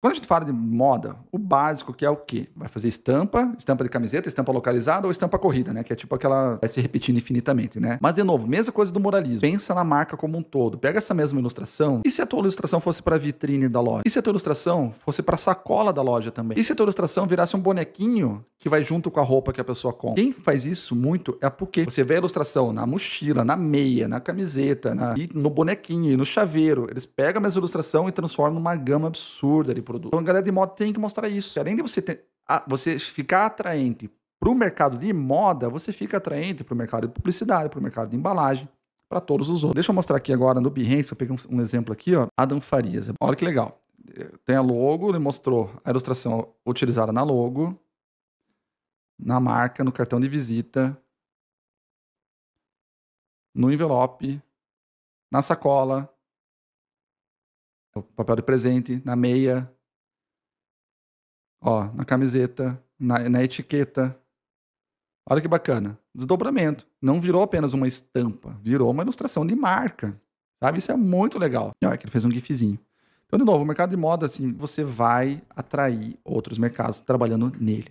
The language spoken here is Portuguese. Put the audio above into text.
Quando a gente fala de moda, o básico que é o quê? Vai fazer estampa, estampa de camiseta, estampa localizada ou estampa corrida, né? Que é tipo aquela vai se repetindo infinitamente, né? Mas de novo, mesma coisa do moralismo. Pensa na marca como um todo. Pega essa mesma ilustração. E se a tua ilustração fosse para vitrine da loja? E se a tua ilustração fosse para sacola da loja também? E se a tua ilustração virasse um bonequinho que vai junto com a roupa que a pessoa compra. Quem faz isso muito é a Você vê a ilustração na mochila, na meia, na camiseta, na... no bonequinho, e no chaveiro. Eles pegam essa ilustração e transformam numa gama absurda de produtos. Então a galera de moda tem que mostrar isso. Além de você, ter... você ficar atraente para o mercado de moda, você fica atraente para o mercado de publicidade, para o mercado de embalagem, para todos os outros. Deixa eu mostrar aqui agora no Behance, eu peguei um, um exemplo aqui, ó, Adam Farias. Olha que legal. Tem a logo, ele mostrou a ilustração utilizada na logo, na marca, no cartão de visita, no envelope, na sacola, no papel de presente, na meia, ó, na camiseta, na, na etiqueta. Olha que bacana. Desdobramento. Não virou apenas uma estampa, virou uma ilustração de marca. Sabe? Isso é muito legal. E olha que ele fez um gifzinho. Então, de novo, o mercado de moda, assim, você vai atrair outros mercados trabalhando nele.